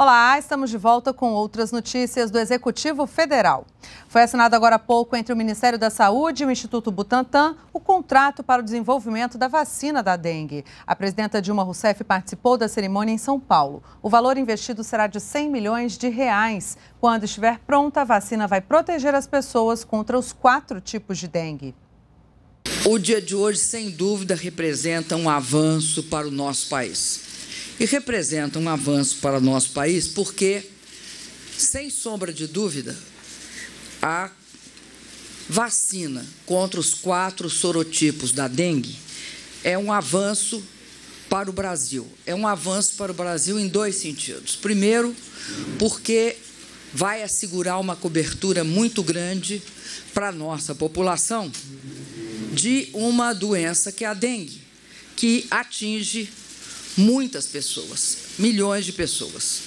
Olá, estamos de volta com outras notícias do Executivo Federal. Foi assinado agora há pouco entre o Ministério da Saúde e o Instituto Butantan o contrato para o desenvolvimento da vacina da dengue. A presidenta Dilma Rousseff participou da cerimônia em São Paulo. O valor investido será de 100 milhões de reais. Quando estiver pronta, a vacina vai proteger as pessoas contra os quatro tipos de dengue. O dia de hoje, sem dúvida, representa um avanço para o nosso país e representa um avanço para o nosso país, porque, sem sombra de dúvida, a vacina contra os quatro sorotipos da dengue é um avanço para o Brasil. É um avanço para o Brasil em dois sentidos. Primeiro, porque vai assegurar uma cobertura muito grande para a nossa população de uma doença que é a dengue, que atinge muitas pessoas, milhões de pessoas.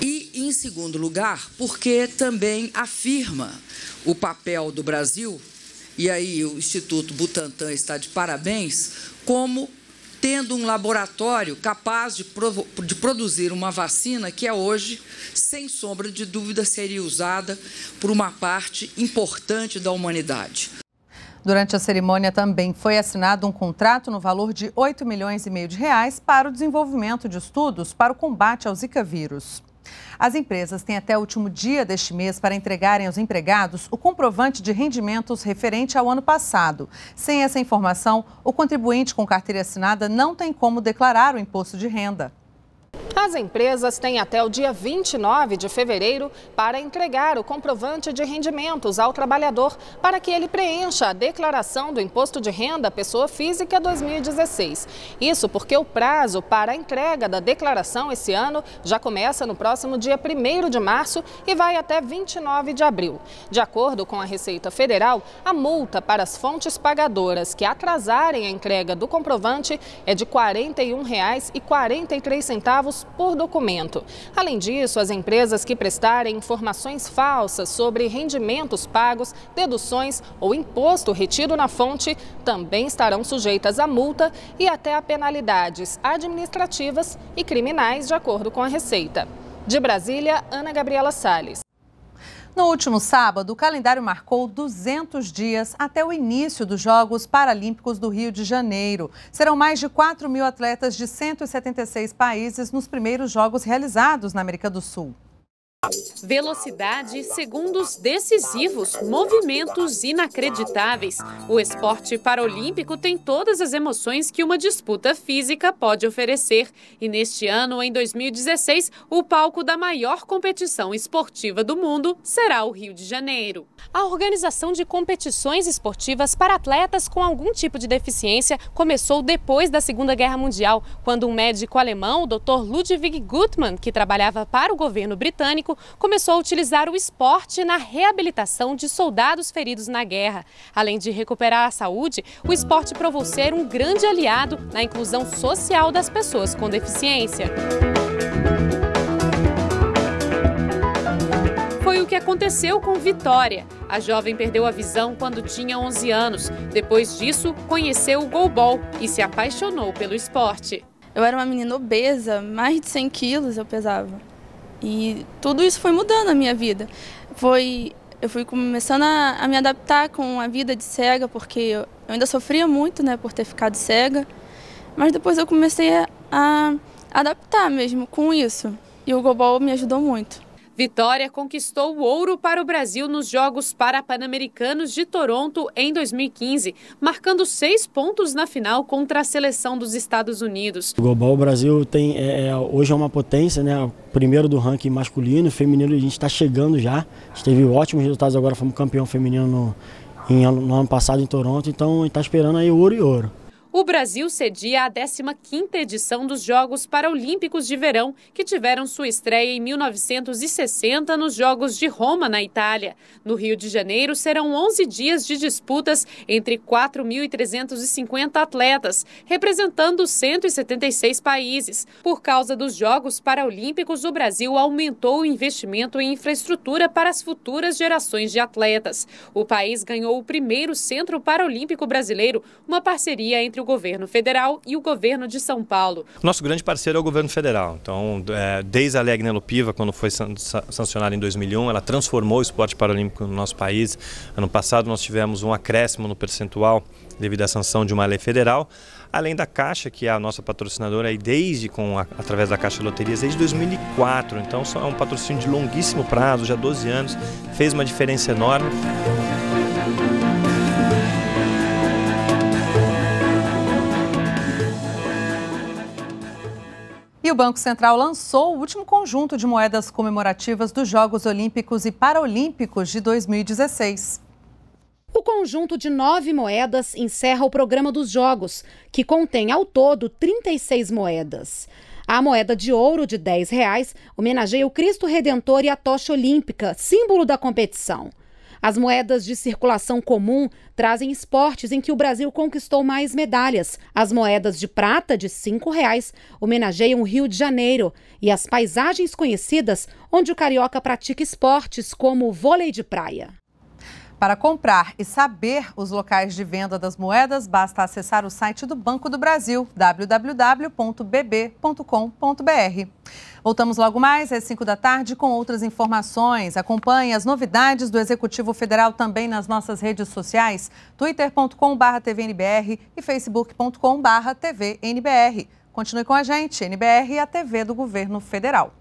E, em segundo lugar, porque também afirma o papel do Brasil, e aí o Instituto Butantan está de parabéns, como tendo um laboratório capaz de, de, produzir uma vacina que é hoje, sem sombra de dúvida, seria usada por uma parte importante da humanidade. Durante a cerimônia também foi assinado um contrato no valor de 8 milhões e meio de reais para o desenvolvimento de estudos para o combate ao Zika vírus. As empresas têm até o último dia deste mês para entregarem aos empregados o comprovante de rendimentos referente ao ano passado. Sem essa informação, o contribuinte com carteira assinada não tem como declarar o imposto de renda. As empresas têm até o dia 29 de fevereiro para entregar o comprovante de rendimentos ao trabalhador para que ele preencha a declaração do Imposto de Renda Pessoa Física 2016. Isso porque o prazo para a entrega da declaração esse ano já começa no próximo dia 1 de março e vai até 29 de abril. De acordo com a Receita Federal, a multa para as fontes pagadoras que atrasarem a entrega do comprovante é de R$ 41,43 por documento. Além disso, as empresas que prestarem informações falsas sobre rendimentos pagos, deduções ou imposto retido na fonte também estarão sujeitas a multa e até a penalidades administrativas e criminais, de acordo com a Receita. De Brasília, Ana Gabriela Salles. No último sábado, o calendário marcou 200 dias até o início dos Jogos Paralímpicos do Rio de Janeiro. Serão mais de 4 mil atletas de 176 países nos primeiros Jogos realizados na América do Sul. Velocidade, segundos decisivos, movimentos inacreditáveis. O esporte paralímpico tem todas as emoções que uma disputa física pode oferecer. E neste ano, em 2016, o palco da maior competição esportiva do mundo será o Rio de Janeiro. A organização de competições esportivas para atletas com algum tipo de deficiência começou depois da Segunda Guerra Mundial, quando um médico alemão, o Dr. Ludwig Gutmann, que trabalhava para o governo britânico, começou a utilizar o esporte na reabilitação de soldados feridos na guerra. Além de recuperar a saúde, o esporte provou ser um grande aliado na inclusão social das pessoas com deficiência. Foi o que aconteceu com Vitória. A jovem perdeu a visão quando tinha 11 anos. Depois disso, conheceu o golbol e se apaixonou pelo esporte. Eu era uma menina obesa, mais de 100 quilos eu pesava. E tudo isso foi mudando a minha vida. Foi, eu fui começando a, a me adaptar com a vida de cega, porque eu, eu ainda sofria muito né, por ter ficado cega. Mas depois eu comecei a, a adaptar mesmo com isso. E o Gobol me ajudou muito. Vitória conquistou o ouro para o Brasil nos Jogos Parapanamericanos de Toronto em 2015, marcando seis pontos na final contra a seleção dos Estados Unidos. O global o Brasil tem é, é, hoje é uma potência, né? Primeiro do ranking masculino, feminino a gente está chegando já. A gente teve ótimos resultados agora, fomos campeão feminino no, em, no ano passado em Toronto, então está esperando aí ouro e ouro o Brasil cedia a 15ª edição dos Jogos Paralímpicos de Verão, que tiveram sua estreia em 1960 nos Jogos de Roma, na Itália. No Rio de Janeiro, serão 11 dias de disputas entre 4.350 atletas, representando 176 países. Por causa dos Jogos Paralímpicos, o Brasil aumentou o investimento em infraestrutura para as futuras gerações de atletas. O país ganhou o primeiro Centro Paralímpico Brasileiro, uma parceria entre entre o governo federal e o governo de São Paulo. Nosso grande parceiro é o governo federal. Então, é, desde a Lei Lopiva, quando foi sancionada em 2001, ela transformou o esporte paralímpico no nosso país. Ano passado nós tivemos um acréscimo no percentual devido à sanção de uma lei federal, além da Caixa, que é a nossa patrocinadora e desde com a, através da Caixa Loterias desde 2004. Então, é um patrocínio de longuíssimo prazo, já 12 anos, fez uma diferença enorme. E o Banco Central lançou o último conjunto de moedas comemorativas dos Jogos Olímpicos e Paralímpicos de 2016. O conjunto de nove moedas encerra o programa dos Jogos, que contém ao todo 36 moedas. A moeda de ouro de R$ 10 reais homenageia o Cristo Redentor e a tocha olímpica, símbolo da competição. As moedas de circulação comum trazem esportes em que o Brasil conquistou mais medalhas. As moedas de prata de R$ reais homenageiam o Rio de Janeiro e as paisagens conhecidas onde o carioca pratica esportes como o vôlei de praia. Para comprar e saber os locais de venda das moedas, basta acessar o site do Banco do Brasil, www.bb.com.br. Voltamos logo mais às é 5 da tarde com outras informações. Acompanhe as novidades do Executivo Federal também nas nossas redes sociais, twitter.com.br tvnbr e facebook.com.br tvnbr. Continue com a gente, NBR, a TV do Governo Federal.